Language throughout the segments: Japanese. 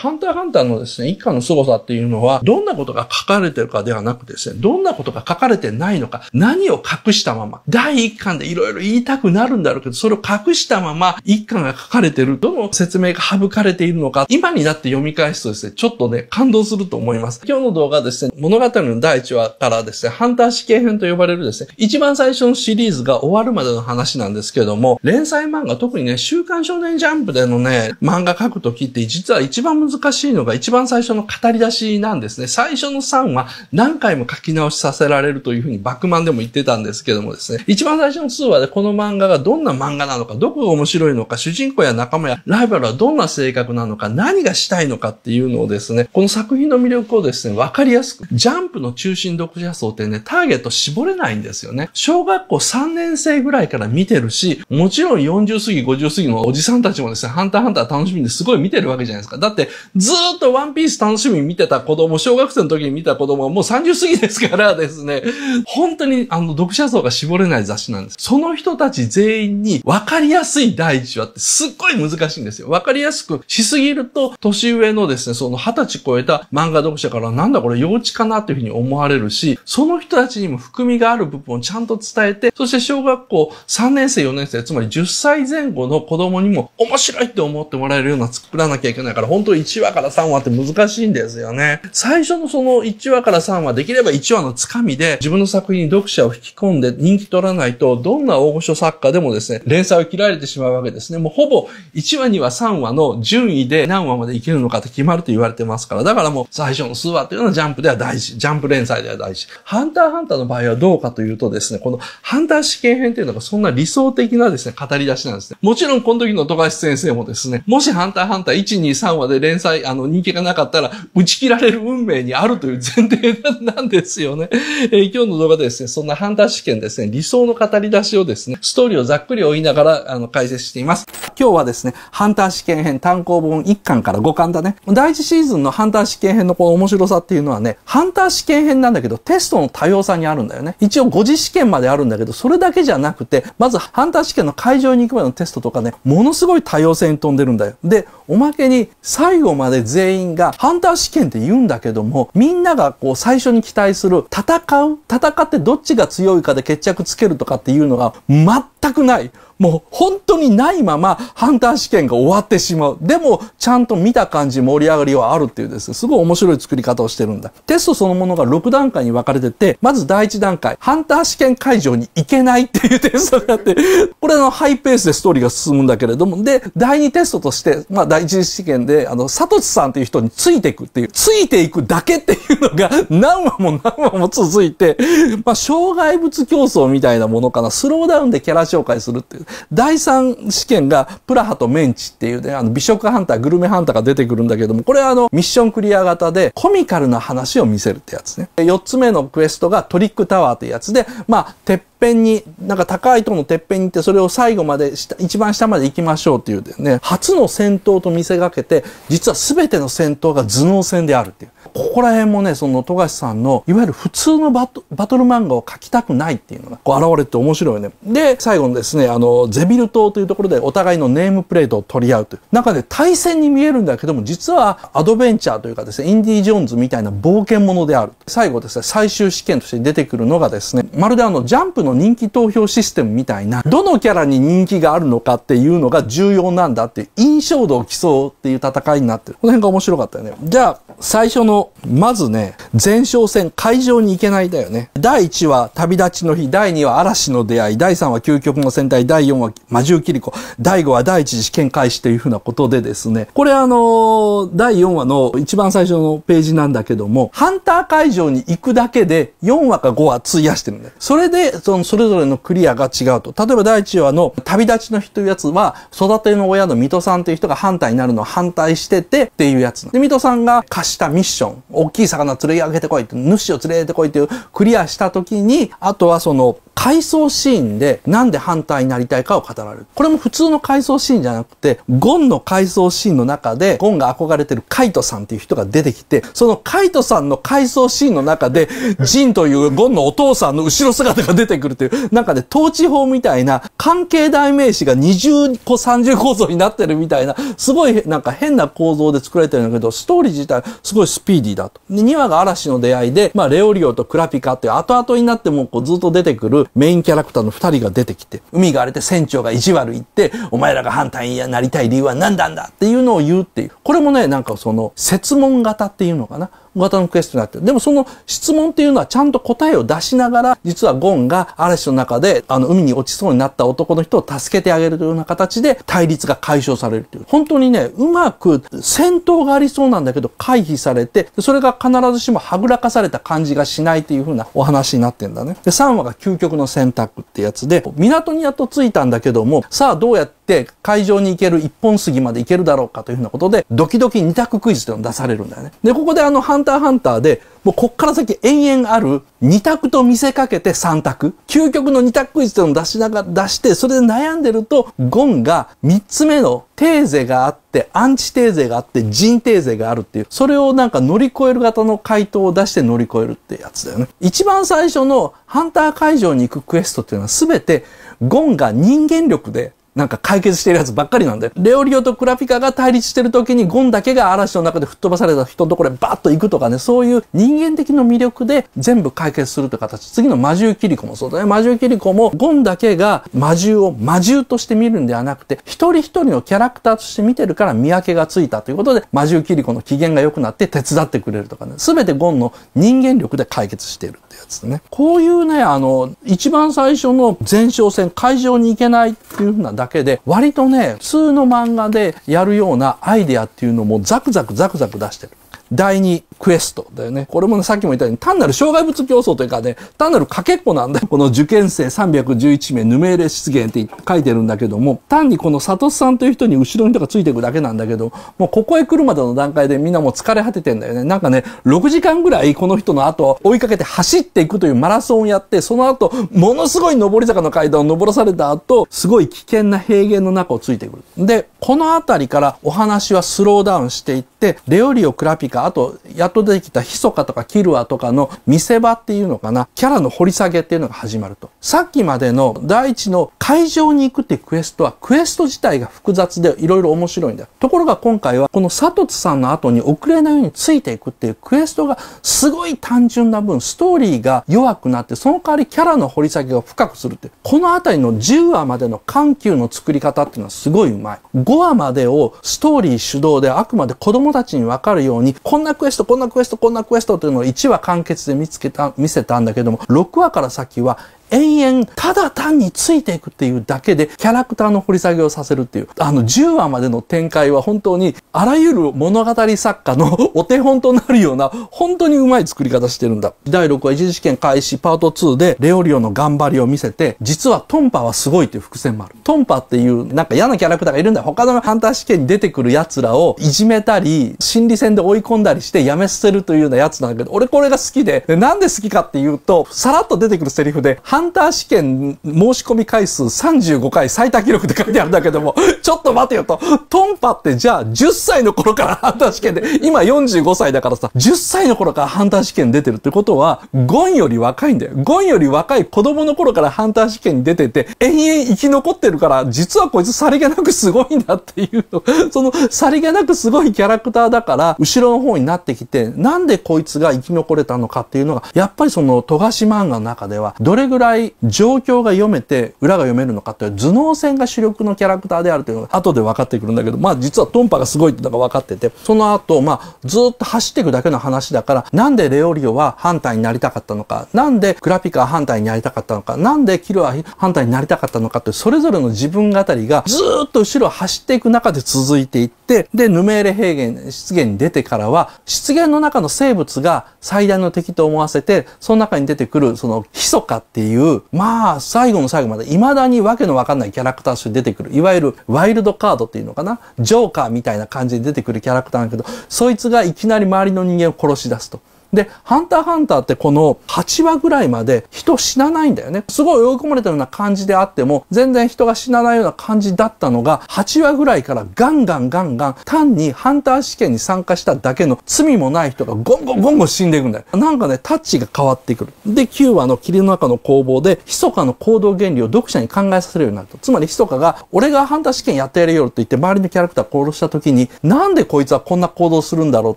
ハンターハンターのですね、一家の凄さっていうのは、どんなことが書かれてるかではなくですね、どんなことが書かれてないのか、何を隠したまま、第一巻でいろいろ言いたくなるんだろうけど、それを隠したまま、一巻が書かれてる、どの説明が省かれているのか、今になって読み返すとですね、ちょっとね、感動すると思います。今日の動画ですね、物語の第1話からですね、ハンター死刑編と呼ばれるですね、一番最初のシリーズが終わるまでの話なんですけども、連載漫画、特にね、週刊少年ジャンプでのね、漫画書くときって実は一番難難しいのが一番最初の語り出しなんですね。最初の3は何回も書き直しさせられるというふうにバックマンでも言ってたんですけどもですね。一番最初の2話でこの漫画がどんな漫画なのか、どこが面白いのか、主人公や仲間やライバルはどんな性格なのか、何がしたいのかっていうのをですね、この作品の魅力をですね、わかりやすく、ジャンプの中心読者層ってね、ターゲット絞れないんですよね。小学校3年生ぐらいから見てるし、もちろん40過ぎ、50過ぎのおじさんたちもですね、ハンターハンター楽しみですごい見てるわけじゃないですか。だって、ずっとワンピース楽しみ見てた子供、小学生の時に見た子供はもう30過ぎですからですね、本当にあの、読者層が絞れない雑誌なんです。その人たち全員に分かりやすい第一話ってすっごい難しいんですよ。分かりやすくしすぎると、年上のですね、その20歳超えた漫画読者からなんだこれ幼稚かなというふうに思われるし、その人たちにも含みがある部分をちゃんと伝えて、そして小学校3年生、4年生、つまり10歳前後の子供にも面白いって思ってもらえるような作らなきゃいけないから、本当に1話から3話って難しいんですよね。最初のその1話から3話、できれば1話のつかみで自分の作品に読者を引き込んで人気取らないと、どんな大御所作家でもですね、連載を切られてしまうわけですね。もうほぼ1話には3話の順位で何話までいけるのかって決まると言われてますから、だからもう最初の数話っていうのはジャンプでは大事、ジャンプ連載では大事。ハンターハンターの場合はどうかというとですね、このハンター試験編というのがそんな理想的なですね、語り出しなんですね。もちろんこの時の富樫先生もですね、もしハンターハンター1、2、3話で連載、あの、人気がなかったら、打ち切られる運命にあるという前提なんですよね。えー、今日の動画でですね、そんなハンター試験ですね、理想の語り出しをですね、ストーリーをざっくり追いながら、あの、解説しています。今日はですね、ハンター試験編単行本1巻から5巻だね。第1シーズンのハンター試験編のこの面白さっていうのはね、ハンター試験編なんだけど、テストの多様さにあるんだよね。一応5次試験まであるんだけど、それだけじゃなくて、まずハンター試験の会場に行くまでのテストとかね、ものすごい多様性に飛んでるんだよ。で、おまけに最後後まで全員がハンター試験って言うんだけども、みんながこう最初に期待する戦う戦ってどっちが強いかで決着つけるとかっていうのが全くない。もう本当にないままハンター試験が終わってしまう。でも、ちゃんと見た感じ盛り上がりはあるっていうですね、すごい面白い作り方をしてるんだ。テストそのものが6段階に分かれてて、まず第1段階、ハンター試験会場に行けないっていうテストがあって、これのハイペースでストーリーが進むんだけれども、で、第2テストとして、まあ第1次試験で、あの、サトチさんっていう人についていくっていう、ついていくだけっていうのが何話も何話も続いて、まあ障害物競争みたいなものかな、スローダウンでキャラ紹介するっていう。第3試験がプラハとメンチっていうね、あの美食ハンター、グルメハンターが出てくるんだけども、これはあのミッションクリア型でコミカルな話を見せるってやつね。4つ目のクエストがトリックタワーってやつで、まあ、てっぺんに、なんか高いとのてっぺんに行ってそれを最後まで下、一番下まで行きましょうっていうね、初の戦闘と見せかけて、実は全ての戦闘が頭脳戦であるっていう。ここら辺もね、その、富樫さんの、いわゆる普通のバトル漫画を描きたくないっていうのが、こう、現れて面白いね。で、最後のですね、あの、ゼビル島というところでお互いのネームプレートを取り合うという。中で対戦に見えるんだけども、実はアドベンチャーというかですね、インディ・ジョーンズみたいな冒険者である。最後ですね、最終試験として出てくるのがですね、まるであの、ジャンプの人気投票システムみたいな、どのキャラに人気があるのかっていうのが重要なんだっていう、印象度を競うっていう戦いになってる。この辺が面白かったよね。じゃあ、最初の、まずね、前哨戦、会場に行けないだよね。第1話、旅立ちの日。第2話、嵐の出会い。第3話、究極の戦隊。第4 4は魔獣キリコ、第5話第一次試験開始というふうなことでですね、これあの、第4話の一番最初のページなんだけども、ハンター会場に行くだけで4話か5話費やしてるんだそれで、その、それぞれのクリアが違うと。例えば第1話の旅立ちの日というやつは、育ての親の水戸さんという人が反対になるのを反対しててっていうやつ。で、水戸さんが貸したミッション、大きい魚連れ上げてこいって、主を連れてこいっていうクリアした時に、あとはその、回想シーンでなんで反対になりたいかを語られる。これも普通の回想シーンじゃなくて、ゴンの回想シーンの中で、ゴンが憧れてるカイトさんっていう人が出てきて、そのカイトさんの回想シーンの中で、ジンというゴンのお父さんの後ろ姿が出てくるという、なんかね、統治法みたいな、関係代名詞が20個30構造になってるみたいな、すごいなんか変な構造で作られてるんだけど、ストーリー自体すごいスピーディーだと。で、2話が嵐の出会いで、まあ、レオリオとクラピカって後々になってもこうずっと出てくるメインキャラクターの二人が出てきて、海が荒れて船長が意地悪言って、お前らが反対になりたい理由は何なんだっていうのを言うっていう。これもね、なんかその、説問型っていうのかな。型のクエストになってる。でもその質問っていうのはちゃんと答えを出しながら、実はゴンが嵐の中で、あの、海に落ちそうになった男の人を助けてあげるというような形で、対立が解消されるという。本当にね、うまく戦闘がありそうなんだけど、回避されて、それが必ずしもはぐらかされた感じがしないというふうなお話になってんだね。で、3話が究極の選択ってやつで、港にやっと着いたんだけども、さあどうやってて、会場に行ける一本杉まで行けるだろうかというふうなことで、ドキドキ二択クイズというのを出されるんだよね。で、ここであの、ハンターハンターで、もうこっから先延々ある二択と見せかけて三択。究極の二択クイズというのを出しながら出して、それで悩んでると、ゴンが三つ目のテーゼがあって、アンチテーゼがあって、人テーゼがあるっていう、それをなんか乗り越える型の回答を出して乗り越えるってやつだよね。一番最初のハンター会場に行くクエストっていうのは全て、ゴンが人間力でなんか解決してるやつばっかりなんで、レオリオとクラピカが対立してる時にゴンだけが嵐の中で吹っ飛ばされた人のところへバッと行くとかね、そういう人間的な魅力で全部解決するという形。次の魔獣キリコもそうだね。魔獣キリコもゴンだけが魔獣を魔獣として見るんではなくて、一人一人のキャラクターとして見てるから見分けがついたということで、魔獣キリコの機嫌が良くなって手伝ってくれるとかね。すべてゴンの人間力で解決している。やつね。こういうね、あの、一番最初の前哨戦、会場に行けないっていうふうなだけで、割とね、普通の漫画でやるようなアイデアっていうのもザクザクザクザク出してる。第二クエストだよね。これも、ね、さっきも言ったように単なる障害物競争というかね、単なるかけっこなんだよ。この受験生311名ヌメーレ出現って書いてるんだけども、単にこのサトスさんという人に後ろにとかついていくだけなんだけど、もうここへ来るまでの段階でみんなもう疲れ果ててんだよね。なんかね、6時間ぐらいこの人の後追いかけて走っていくというマラソンをやって、その後、ものすごい上り坂の階段を登らされた後、すごい危険な平原の中をついてくる。で、この辺りからお話はスローダウンしていって、レオリオ・クラピカあと、やっと出てきたヒソカとかキルアとかの見せ場っていうのかな、キャラの掘り下げっていうのが始まると。さっきまでの第一の会場に行くっていうクエストは、クエスト自体が複雑でいろいろ面白いんだよ。ところが今回は、このサトツさんの後に遅れないようについていくっていうクエストがすごい単純な分、ストーリーが弱くなって、その代わりキャラの掘り下げを深くするって、このあたりの10話までの緩急の作り方っていうのはすごいうまい。5話までをストーリー主導であくまで子供たちにわかるようにこんなクエスト、こんなクエスト、こんなクエストというのを1話完結で見つけた、見せたんだけども、6話から先は延々、ただ単についていくっていうだけで、キャラクターの掘り下げをさせるっていう、あの、10話までの展開は本当に、あらゆる物語作家のお手本となるような、本当にうまい作り方してるんだ。第6話、一次試験開始、パート2で、レオリオの頑張りを見せて、実はトンパはすごいていう伏線もある。トンパっていう、なんか嫌なキャラクターがいるんだよ。他のハンター試験に出てくる奴らを、いじめたり、心理戦で追い込んだりして、やめ捨てるというようなやつなんだけど、俺これが好きで、でなんで好きかっていうと、さらっと出てくるセリフで、ハンター試験申し込み回数35回最多記録って書いてあるんだけども、ちょっと待てよと、トンパってじゃあ10歳の頃からハンター試験で、今45歳だからさ、10歳の頃からハンター試験出てるってことは、ゴンより若いんだよ。ゴンより若い子供の頃からハンター試験に出てて、延々生き残ってるから、実はこいつさりげなくすごいんだっていう の、そのさりげなくすごいキャラクターだから、後ろの方になってきて、なんでこいつが生き残れたのかっていうのが、やっぱりその、富樫漫画の中では、どれぐらい体状況が読めて裏が読めるのかという頭脳戦が主力のキャラクターであるというのが後で分かってくるんだけど、まあ実はトンパがすごいってのが分かってて、その後、まあずっと走っていくだけの話だから、なんでレオリオはハンターになりたかったのか、なんでグラピカは反対になりたかったのか、なんでキルは反対になりたかったのかって、それぞれの自分語りがずっと後ろ走っていく中で続いていって、で、ヌメーレ平原、湿原に出てからは、湿原の中の生物が最大の敵と思わせて、その中に出てくる、その、ヒソカっていういうまあ最後の最後まで未だに訳のわかんないキャラクターとして出てくるいわゆるワイルドカードっていうのかなジョーカーみたいな感じで出てくるキャラクターなんだけどそいつがいきなり周りの人間を殺し出すと。で、ハンターハンターってこの8話ぐらいまで人死なないんだよね。すごい追い込まれたような感じであっても、全然人が死なないような感じだったのが、8話ぐらいからガンガンガンガン、単にハンター試験に参加しただけの罪もない人がゴンゴンゴンゴン死んでいくんだよ。なんかね、タッチが変わってくる。で、9話の霧の中の攻防で、密かの行動原理を読者に考えさせるようになると。つまり密かが、俺がハンター試験やってやるよって言って周りのキャラクターを殺した時に、なんでこいつはこんな行動するんだろうっ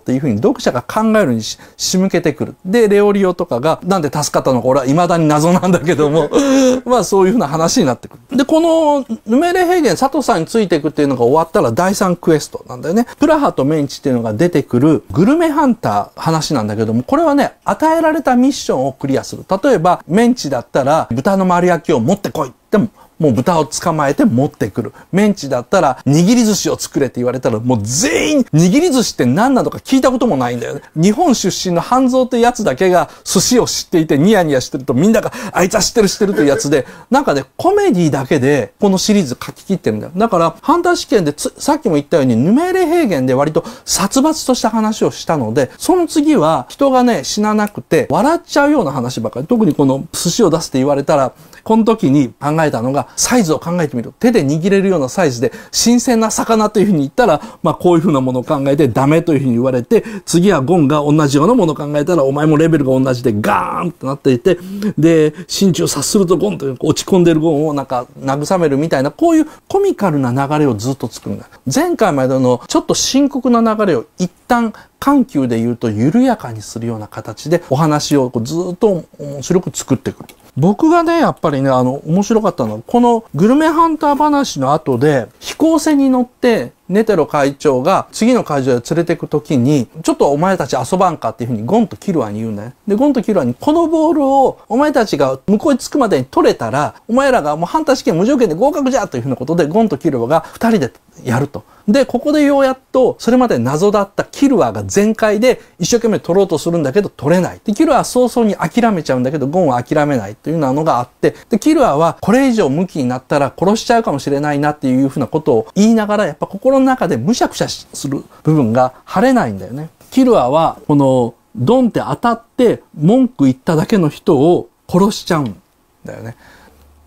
ていうふうに読者が考えるにし、向けてくる。で、レオリオとかが、なんで助かったのか、俺は未だに謎なんだけども、まあそういうふうな話になってくる。で、この、ヌメレ平原、佐藤さんについていくっていうのが終わったら第3クエストなんだよね。プラハとメンチっていうのが出てくる、グルメハンター話なんだけども、これはね、与えられたミッションをクリアする。例えば、メンチだったら、豚の丸焼きを持ってこい。でも、もう豚を捕まえて持ってくる。メンチだったら、握り寿司を作れって言われたら、もう全員、握り寿司って何なのか聞いたこともないんだよね。日本出身の半蔵ってやつだけが寿司を知っていてニヤニヤしてるとみんなが、あいつは知ってる知ってるというやつで、なんかね、コメディだけで、このシリーズ書き切ってるんだよ。だから、ハンター試験でさっきも言ったように、ヌメーレ平原で割と殺伐とした話をしたので、その次は人がね、死ななくて、笑っちゃうような話ばかり。特にこの寿司を出すって言われたら、この時に考えたのが、サイズを考えてみる。手で握れるようなサイズで、新鮮な魚というふうに言ったら、まあ、こういうふうなものを考えて、ダメというふうに言われて、次はゴンが同じようなものを考えたら、お前もレベルが同じで、ガーンとなっていて、で、心中察するとゴンという落ち込んでるゴンをなんか慰めるみたいな、こういうコミカルな流れをずっと作るんだ。前回までのちょっと深刻な流れを一旦緩急で言うと緩やかにするような形でお話をずっと面白く作ってくる。僕がね、やっぱりね、あの、面白かったのは、このグルメハンター話の後で、飛行船に乗って、ネテロ会長が次の会場へ連れて行くときに、ちょっとお前たち遊ばんかっていうふうにゴンとキルアに言うね。で、ゴンとキルアにこのボールをお前たちが向こうに着くまでに取れたら、お前らがもうハンター試験無条件で合格じゃというふうなことで、ゴンとキルアが二人でやると。で、ここでようやっと、それまで謎だったキルアが全開で一生懸命取ろうとするんだけど取れない。で、キルアは早々に諦めちゃうんだけど、ゴンは諦めないというようなのがあって、で、キルアはこれ以上無期になったら殺しちゃうかもしれないなっていうふうなことを言いながら、やっぱ心の中でむしゃくしゃする部分が晴れないんだよね。キルアは、この、ドンって当たって文句言っただけの人を殺しちゃうんだよね。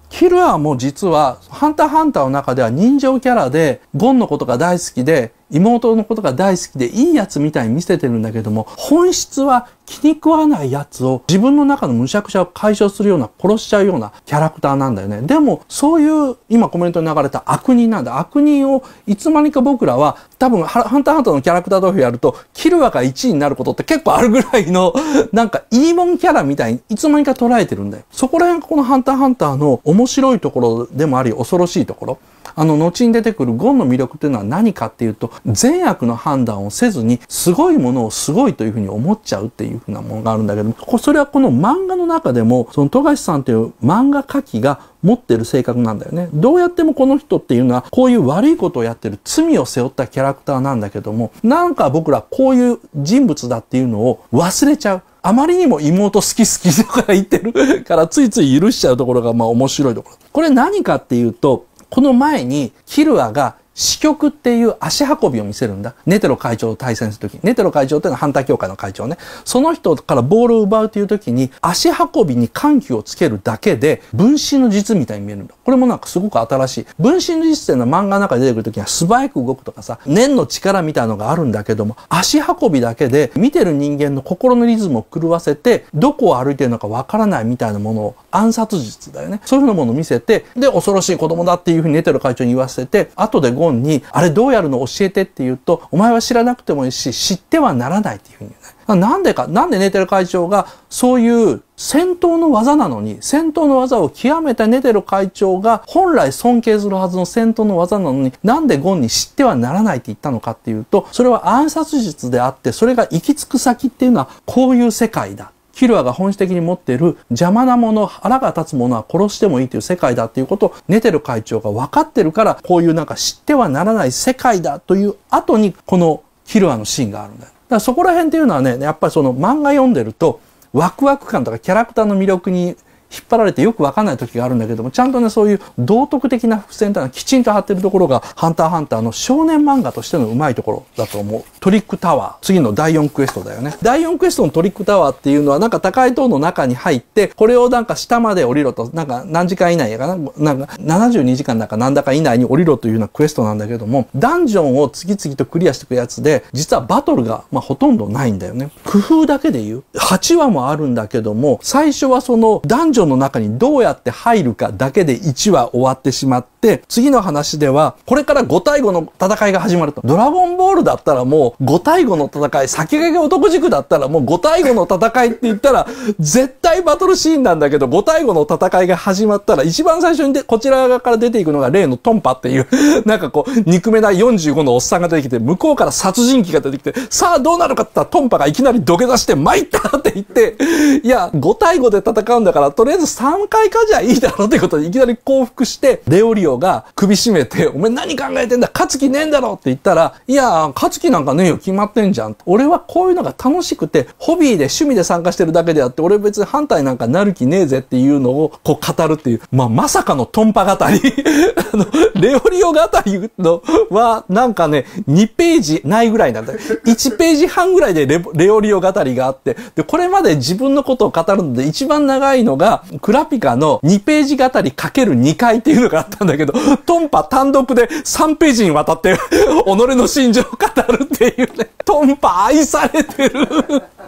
キルアも実は、ハンターハンターの中では人情キャラで、ゴンのことが大好きで、妹のことが大好きでいいやつみたいに見せてるんだけども、本質は気に食わないやつを自分の中のむしゃくしゃを解消するような、殺しちゃうようなキャラクターなんだよね。でも、そういう、今コメントに流れた悪人なんだ。悪人を、いつまにか僕らは、多分、ハンターハンターのキャラクター同士やると、キルアが1位になることって結構あるぐらいの、なんか、いいもんキャラみたいに、いつまにか捉えてるんだよ。そこら辺がこのハンターハンターの面白いところでもあり、恐ろしいところ。あの、後に出てくるゴンの魅力っていうのは何かっていうと、善悪の判断をせずに、すごいものをすごいというふうに思っちゃうっていうふうなものがあるんだけども、それはこの漫画の中でも、その富樫さんという漫画家機が持ってる性格なんだよね。どうやってもこの人っていうのは、こういう悪いことをやってる罪を背負ったキャラクターなんだけども、なんか僕らこういう人物だっていうのを忘れちゃう。あまりにも妹好き好きとか言ってるから、ついつい許しちゃうところが、まあ面白いところ。これ何かっていうと、この前にキルアが支局っていう足運びを見せるんだ。ネテロ会長と対戦するとき。ネテロ会長っていうのは反対協会の会長ね。その人からボールを奪うというときに、足運びに緩急をつけるだけで、分身の術みたいに見えるんだ。これもなんかすごく新しい。分身の実っていうのは漫画の中で出てくるときには素早く動くとかさ、念の力みたいなのがあるんだけども、足運びだけで、見てる人間の心のリズムを狂わせて、どこを歩いてるのかわからないみたいなものを暗殺術だよね。そういうふうなものを見せて、で、恐ろしい子供だっていうふうにネテロ会長に言わせて、後でゴンに、あれどうやるの教えてって言うと、お前は知らなくてもいいし、知ってはならないっていうふうに言うね。なんでか、なんでネテロ会長が、そういう戦闘の技なのに、戦闘の技を極めたネテロ会長が本来尊敬するはずの戦闘の技なのに、なんでゴンに知ってはならないって言ったのかっていうと、それは暗殺術であって、それが行き着く先っていうのはこういう世界だ。キルアが本質的に持っている邪魔なもの、腹が立つものは殺してもいいという世界だっていうことをネテル会長が分かってるから、こういうなんか知ってはならない世界だという後に、このキルアのシーンがあるんだよ。だからそこら辺っていうのはね、やっぱりその漫画読んでると、ワクワク感とかキャラクターの魅力に引っ張られてよくわかんない時があるんだけども、ちゃんとね、そういう道徳的な伏線というのはきちんと張ってるところが、ハンターハンターの少年漫画としてのうまいところだと思う。トリックタワー。次の第4クエストだよね。第4クエストのトリックタワーっていうのは、なんか高い塔の中に入って、これをなんか下まで降りろと、なんか何時間以内やかな、なんか72時間だかなんだか以内に降りろというようなクエストなんだけども、ダンジョンを次々とクリアしていくやつで、実はバトルが、まあ、ほとんどないんだよね。工夫だけで言う。8話もあるんだけども、最初はそのダンジョン女の中にどうやって入るかだけで1話終わってしまって、次の話では、これから5対5の戦いが始まると。ドラゴンボールだったらもう5対5の戦い、先駆け男塾だったらもう5対5の戦いって言ったら、絶対バトルシーンなんだけど、5対5の戦いが始まったら、一番最初にで、こちら側から出ていくのが例のトンパっていう なんかこう、憎めない45のおっさんが出てきて、向こうから殺人鬼が出てきて、さあどうなるかって言ったらトンパがいきなり土下座して、参ったって言って、いや、5対5で戦うんだから、とりあえず3回かじゃいいだろうってことでいきなり降伏して、レオリオが首絞めて、お前何考えてんだ勝つ気ねえんだろうって言ったら、いや、勝つ気なんかねえよ、決まってんじゃん。俺はこういうのが楽しくて、ホビーで趣味で参加してるだけであって、俺別に反対なんかなる気ねえぜっていうのをこう語るっていう、まあ、まさかのトンパ語り あの、レオリオ語りのは、なんかね、2ページないぐらいなんだよ。1ページ半ぐらいでレレオリオ語りがあって、で、これまで自分のことを語るので一番長いのが、は、クラピカの2ページあたりかける2回っていうのがあったんだけど、トンパ単独で3ページにわたって、己の心情を語るっていうね、トンパ愛されてる。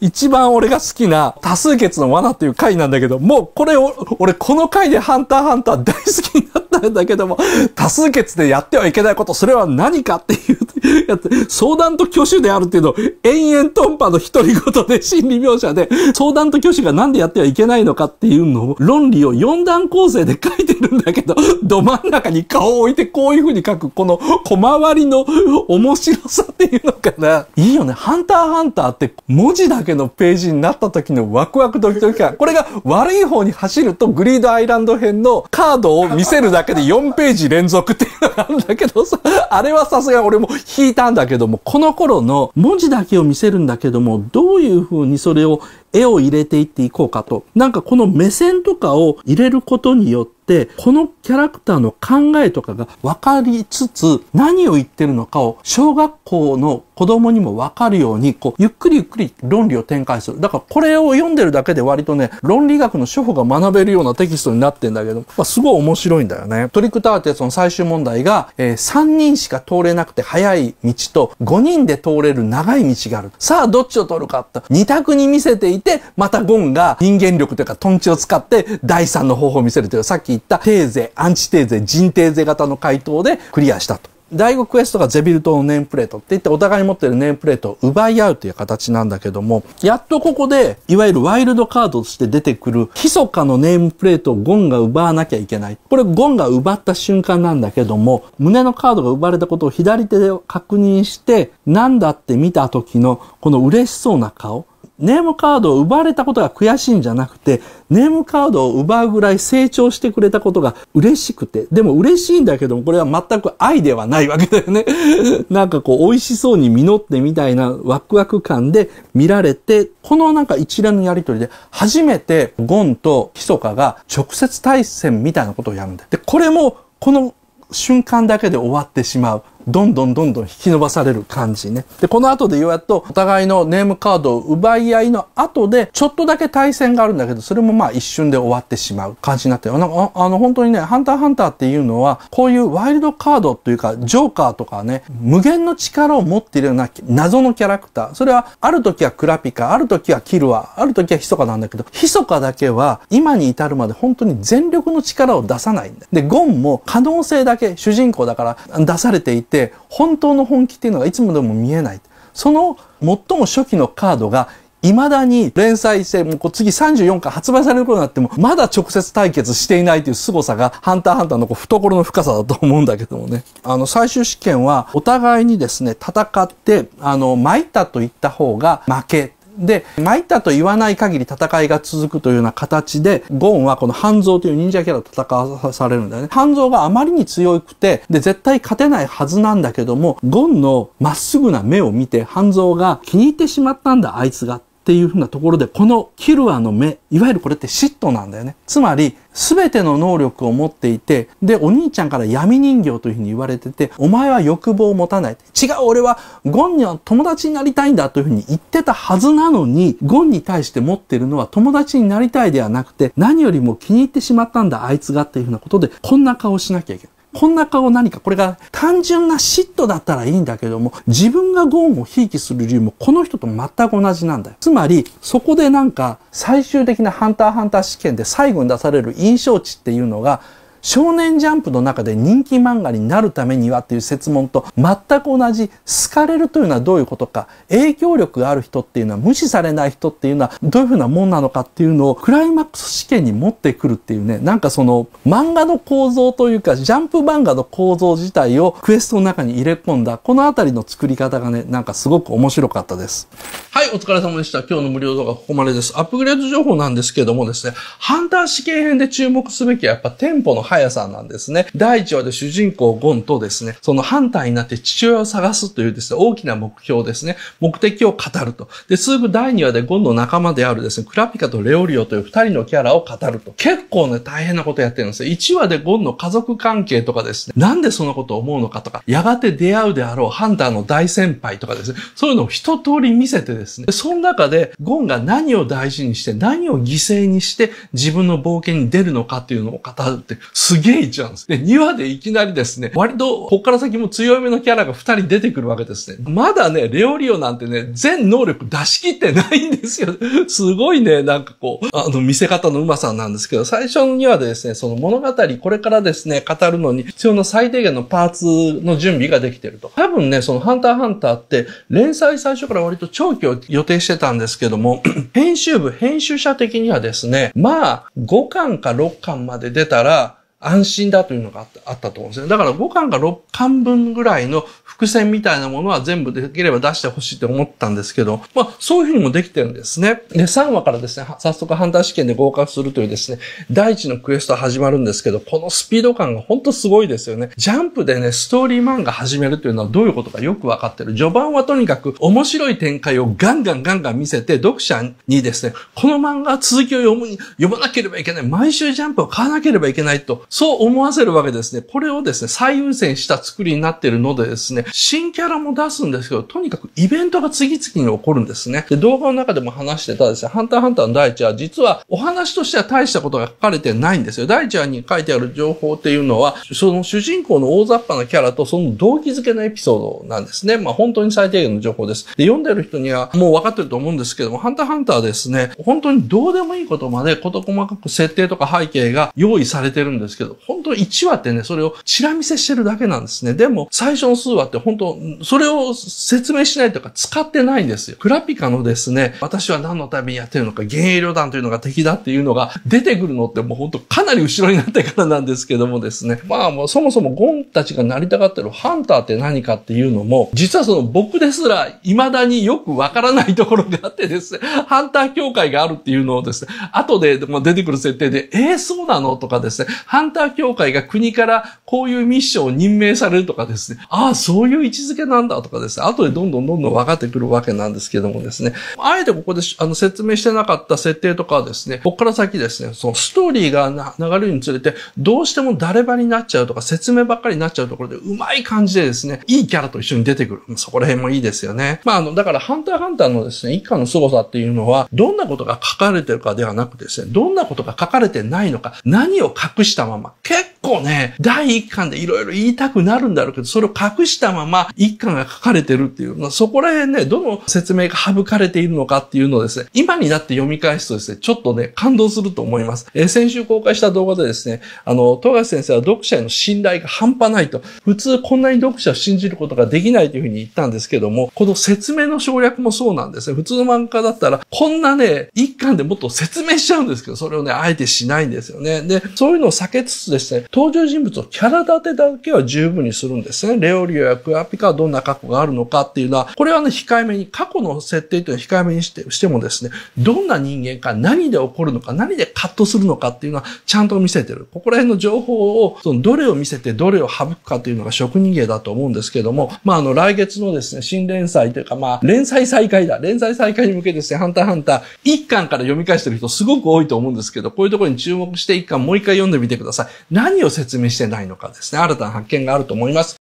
一番俺が好きな多数決の罠っていう回なんだけど、もうこれを、俺この回でハンターハンター大好きになってなんだけども、多数決でやってはいけないこと、それは何かっていうやつ、相談と挙手であるっていうのを、延々トンパの独り言で心理描写で、相談と挙手がなんでやってはいけないのかっていうのを、論理を四段構成で書いてるんだけど、ど真ん中に顔を置いてこういう風に書く、この小回りの面白さっていうのかな。いいよね。ハンターハンターって文字だけのページになった時のワクワクドキドキ感。これが悪い方に走るとグリードアイランド編のカードを見せるだけけで4ページ連続っていうのがあるんだけどさ、あれはさすが俺も引いたんだけども、この頃の文字だけを見せるんだけども、どういう風にそれを絵を入れていっていこうかと。なんかこの目線とかを入れることによって、このキャラクターの考えとかが分かりつつ、何を言ってるのかを小学校の子供にもわかるように、こう、ゆっくりゆっくり論理を展開する。だからこれを読んでるだけで割とね、論理学の初歩が学べるようなテキストになってんだけど、まあ、すごい面白いんだよね。トリックタワーってやの最終問題が、えー、3人しか通れなくて早い道と、5人で通れる長い道がある。さあ、どっちを取るかって、2択に見せていて、またゴンが人間力というか、トンチを使って、第3の方法を見せるという、さっき言った、テーゼ、アンチテーゼ、人テーゼ型の回答でクリアしたと。第5クエストがゼビルトのネームプレートって言ってお互い持ってるネームプレートを奪い合うという形なんだけども、やっとここで、いわゆるワイルドカードとして出てくる、密かのネームプレートをゴンが奪わなきゃいけない。これゴンが奪った瞬間なんだけども、胸のカードが奪われたことを左手で確認して、なんだって見た時の、この嬉しそうな顔。ネームカードを奪われたことが悔しいんじゃなくて、ネームカードを奪うぐらい成長してくれたことが嬉しくて、でも嬉しいんだけども、これは全く愛ではないわけだよね。なんかこう、美味しそうに実ってみたいなワクワク感で見られて、このなんか一連のやりとりで、初めてゴンとヒソカが直接対戦みたいなことをやるんだよ。で、これも、この瞬間だけで終わってしまう。どんどんどんどん引き伸ばされる感じね。で、この後でようやっとお互いのネームカードを奪い合いの後で、ちょっとだけ対戦があるんだけど、それもまあ一瞬で終わってしまう感じになってなんかあの本当にね、ハンターハンターっていうのは、こういうワイルドカードというか、ジョーカーとかね、無限の力を持っているような謎のキャラクター。それは、ある時はクラピカ、ある時はキルア、ある時はヒソカなんだけど、ヒソカだけは今に至るまで本当に全力の力を出さないんだで、ゴンも可能性だけ主人公だから出されていて、、本当の本気っていうのがいつもでも見えない。その最も初期のカードが、未だに連載して、もう次34巻発売されることになっても、まだ直接対決していないという凄さが、ハンターハンターの懐の深さだと思うんだけどもね。あの、最終試験は、お互いにですね、戦って、あの、参ったと言った方が負けで、参ったと言わない限り戦いが続くというような形で、ゴーンはこの半蔵という忍者キャラと戦わされるんだよね。半蔵があまりに強くて、で、絶対勝てないはずなんだけども、ゴンのまっすぐな目を見て、半蔵が気に入ってしまったんだ、あいつが。っていうふうなところで、このキルアの目、いわゆるこれって嫉妬なんだよね。つまり、全ての能力を持っていて、で、お兄ちゃんから闇人形というふうに言われてて、お前は欲望を持たない。違う、俺はゴンには友達になりたいんだというふうに言ってたはずなのに、ゴンに対して持ってるのは友達になりたいではなくて、何よりも気に入ってしまったんだ、あいつがっていうふうなことで、こんな顔しなきゃいけない。こんな顔何かこれが単純な嫉妬だったらいいんだけども、自分がゴーンをひいきする理由もこの人と全く同じなんだよ。つまり、そこでなんか最終的なハンターハンター試験で最後に出される印象値っていうのが、少年ジャンプの中で人気漫画になるためにはという説問と全く同じ好かれるというのはどういうことか影響力がある人っていうのは無視されない人っていうのはどういうふうなもんなのかっていうのをクライマックス試験に持ってくるっていうねなんかその漫画の構造というかジャンプ漫画の構造自体をクエストの中に入れ込んだこの辺りの作り方がねなんかすごく面白かったですはいお疲れ様でした今日の無料動画ここまでですアップグレード情報なんですけどもですねハンター試験編で注目すべきはやっぱ店舗の速さなんですね。第1話で主人公ゴンとですね、そのハンターになって父親を探すというですね、大きな目標ですね、目的を語ると。で、すぐ第2話でゴンの仲間であるですね、クラピカとレオリオという2人のキャラを語ると。結構ね、大変なことやってるんですよ。1話でゴンの家族関係とかですね、なんでそんなことを思うのかとか、やがて出会うであろうハンターの大先輩とかですね、そういうのを一通り見せてですね、その中でゴンが何を大事にして、何を犠牲にして自分の冒険に出るのかっていうのを語るって、すげえじゃんです。で、2話でいきなりですね、割と、こっから先も強めのキャラが2人出てくるわけですね。まだね、レオリオなんてね、全能力出し切ってないんですよ。すごいね、なんかこう、あの、見せ方のうまさなんですけど、最初の2話でですね、その物語、これからですね、語るのに必要な最低限のパーツの準備ができてると。多分ね、そのハンターハンターって、連載最初から割と長期を予定してたんですけども、編集部、編集者的にはですね、まあ、5巻か6巻まで出たら、安心だというのがあったと思うんですね。だから5巻か6巻分ぐらいの伏線みたいなものは全部できれば出してほしいと思ったんですけど、まあそういうふうにもできてるんですね。で、3話からですね、早速ハンター試験で合格するというですね、第一のクエスト始まるんですけど、このスピード感がほんとすごいですよね。ジャンプでね、ストーリー漫画始めるというのはどういうことかよくわかってる。序盤はとにかく面白い展開をガンガンガンガン見せて、読者にですね、この漫画続きを読むに、読まなければいけない。毎週ジャンプを買わなければいけないとそう思わせるわけですね。これをですね、最優先した作りになっているのでですね、新キャラも出すんですけど、とにかくイベントが次々に起こるんですね。で、動画の中でも話してたですね、ハンターハンターの第一話、実はお話としては大したことが書かれてないんですよ。第一話に書いてある情報っていうのは、その主人公の大雑把なキャラとその動機づけのエピソードなんですね。まあ本当に最低限の情報です。で、読んでる人にはもう分かってると思うんですけども、ハンターハンターですね、本当にどうでもいいことまで事細かく設定とか背景が用意されてるんですけど、本当1話ってね、それをチラ見せしてるだけなんですね。でも、最初の数話って本当、それを説明しないとか使ってないんですよ。クラピカのですね、私は何のためにやってるのか、現役旅団というのが敵だっていうのが出てくるのってもう本当かなり後ろになってからなんですけどもですね。まあもうそもそもゴンたちがなりたがってるハンターって何かっていうのも、実はその僕ですら未だによくわからないところがあってですね、ハンター協会があるっていうのをですね、後で出てくる設定で、えー、そうなのとかですね、ハンンター協会が国からこういうミッションを任命されるとかですね、ああ、そういう位置づけなんだとかですね、後でどんどんどんどん分かってくるわけなんですけどもですね、あえてここであの説明してなかった設定とかはですね、ここから先ですね、そのストーリーが流れるにつれて、どうしても誰場になっちゃうとか、説明ばっかりになっちゃうところで、うまい感じでですね、いいキャラと一緒に出てくる。そこら辺もいいですよね。まあ、あの、だから、ハンターハンターのですね、一家の凄さっていうのは、どんなことが書かれてるかではなくてですね、どんなことが書かれてないのか、何を隠したままま、結構ね、第一巻でいろいろ言いたくなるんだろうけど、それを隠したまま一巻が書かれてるっていう、まあ、そこら辺ね、どの説明が省かれているのかっていうのをですね、今になって読み返すとですね、ちょっとね、感動すると思います。えー、先週公開した動画でですね、あの、富樫先生は読者への信頼が半端ないと、普通こんなに読者を信じることができないというふうに言ったんですけども、この説明の省略もそうなんですね。普通の漫画だったら、こんなね、一巻でもっと説明しちゃうんですけど、それをね、あえてしないんですよね。で、そういうのを避けつつですね、登場人物をキャラ立てだけは十分にするんですね。レオリオやクアピカはどんな過去があるのかっていうのは、これはね、控えめに、過去の設定というのは控えめにして、してもですね、どんな人間か、何で起こるのか、何でカットするのかっていうのは、ちゃんと見せてる。ここら辺の情報を、その、どれを見せて、どれを省くかというのが職人芸だと思うんですけども、まあ、あの、来月のですね、新連載というか、まあ、連載再開だ。連載再開に向けてですね、ハンターハンター、1巻から読み返してる人すごく多いと思うんですけど、こういうところに注目して1巻もう1回読んでみてください。さい。何を説明してないのかですね。新たな発見があると思います。